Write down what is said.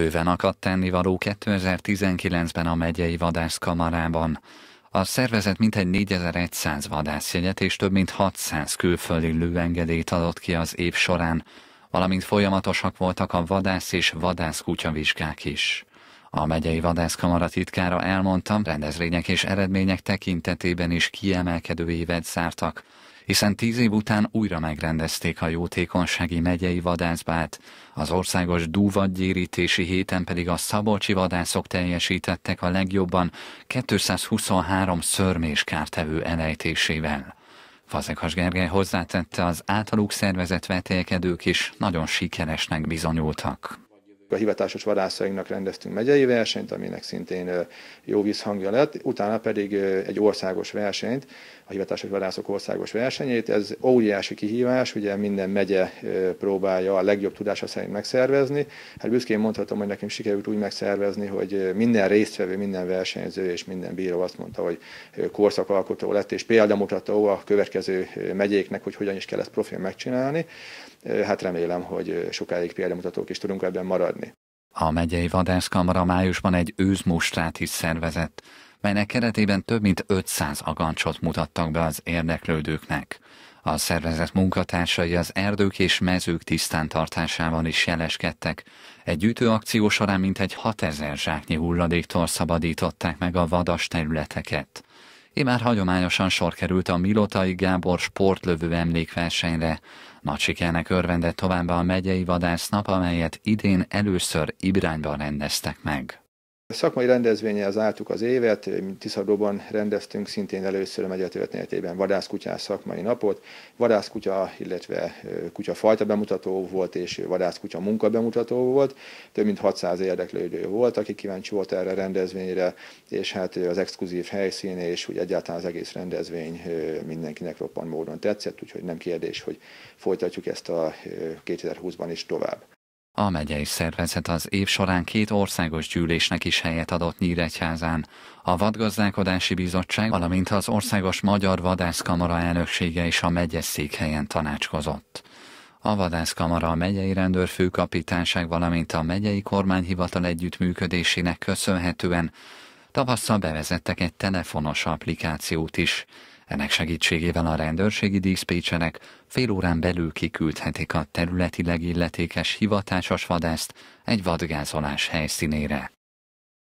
Bőven akadt tennivaló 2019-ben a megyei vadászkamarában. A szervezet mintegy 4100 vadászjegyet és több mint 600 külföldi lőengedélyt adott ki az év során, valamint folyamatosak voltak a vadász és vadászkutya vizsgák is. A megyei vadászkamara titkára elmondta, rendezvények és eredmények tekintetében is kiemelkedő évet szártak. hiszen tíz év után újra megrendezték a jótékonysági megyei vadászbát, az országos dúvadgyérítési héten pedig a szabolcsi vadászok teljesítettek a legjobban 223 szörmés kártevő elejtésével. Fazekas Gergely hozzátette, az általuk szervezett vetélkedők is nagyon sikeresnek bizonyultak. A hivatásos vadászainknak rendeztünk megyei versenyt, aminek szintén jó visszhangja lett, utána pedig egy országos versenyt, a hivatásos vadászok országos versenyét. Ez óriási kihívás, ugye minden megye próbálja a legjobb tudása szerint megszervezni. Hát büszkén mondhatom, hogy nekem sikerült úgy megszervezni, hogy minden résztvevő, minden versenyző és minden bíró azt mondta, hogy korszakalkotó lett, és példamutató a következő megyéknek, hogy hogyan is kell ezt profil megcsinálni. Hát remélem, hogy sokáig példamutatók is tudunk ebben maradni. A megyei vadászkamara májusban egy őzmustrát is szervezett, melynek keretében több mint 500 agancsot mutattak be az érdeklődőknek. A szervezet munkatársai az erdők és mezők tisztántartásában is jeleskedtek. Egy gyűjtőakció során mintegy 6000 zsáknyi hulladéktól szabadították meg a vadas területeket már hagyományosan sor került a Milotai Gábor sportlövő emlékversenyre. Nagy sikernek örvendett továbbá a megyei vadásznap, amelyet idén először Ibrányban rendeztek meg. A szakmai az álltuk az évet, Tiszadóban rendeztünk szintén először a megyetörténetében vadászkutyás szakmai napot. Vadászkutya, illetve kutyafajta bemutató volt, és vadászkutya munka bemutató volt. Több mint 600 érdeklődő volt, aki kíváncsi volt erre a rendezvényre, és hát az exkluzív helyszín, és úgy egyáltalán az egész rendezvény mindenkinek roppan módon tetszett, úgyhogy nem kérdés, hogy folytatjuk ezt a 2020-ban is tovább. A megyei szervezet az év során két országos gyűlésnek is helyet adott Nyíregyházán. A Vadgazdálkodási Bizottság, valamint az Országos Magyar Vadászkamara elnöksége is a megye székhelyen tanácskozott. A vadászkamara a megyei rendőrfőkapitányság, valamint a megyei kormányhivatal együttműködésének köszönhetően tavasszal bevezettek egy telefonos applikációt is, ennek segítségével a rendőrségi díszpécsenek fél órán belül kiküldhetik a területileg illetékes hivatásos vadászt egy vadgázolás helyszínére.